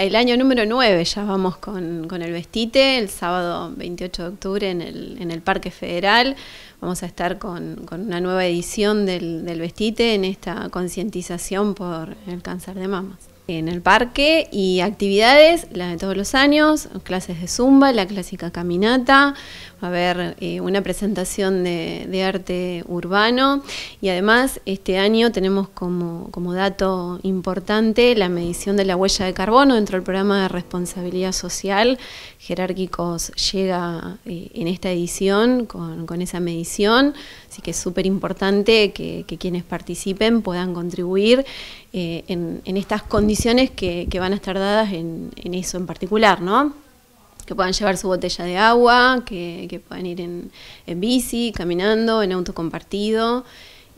el año número 9 ya vamos con, el vestite, el sábado 28 de octubre en el, en el Parque Federal. Vamos a estar con, con una nueva edición del, del vestite en esta concientización por el cáncer de mamas en el parque y actividades, la de todos los años, clases de zumba, la clásica caminata, va a haber eh, una presentación de, arte urbano y además este año tenemos como, como dato importante la medición de la huella de carbono dentro del programa de responsabilidad social. Jerárquicos llega eh, en esta edición con, esa medición, así que es súper importante que, quienes participen puedan contribuir eh, en estas condiciones que, van a estar dadas en, eso en particular, ¿no? Que puedan llevar su botella de agua, que, puedan ir en, bici, caminando, en auto compartido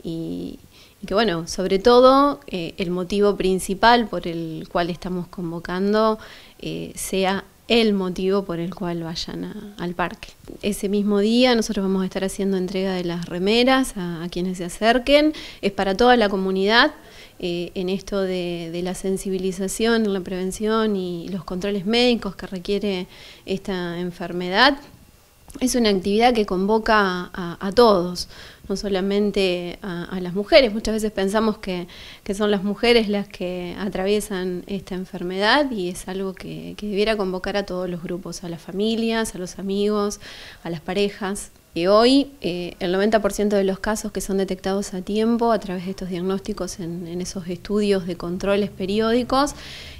y, que bueno, sobre todo eh, el motivo principal por el cual estamos convocando eh, sea el motivo por el cual vayan al parque. Ese mismo día nosotros vamos a estar haciendo entrega de las remeras a, quienes se acerquen. Es para toda la comunidad eh, en esto de, de, la sensibilización, la prevención y los controles médicos que requiere esta enfermedad es una actividad que convoca a, todos, no solamente a, las mujeres. Muchas veces pensamos que, son las mujeres las que atraviesan esta enfermedad y es algo que, que debiera convocar a todos los grupos, a las familias, a los amigos, a las parejas. Y hoy eh, el 90% de los casos que son detectados a tiempo a través de estos diagnósticos en, esos estudios de controles periódicos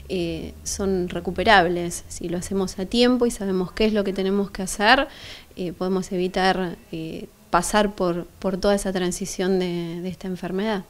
eh, son recuperables. Si lo hacemos a tiempo y sabemos qué es lo que tenemos que hacer, eh, podemos evitar pasar por, toda esa transición de esta enfermedad.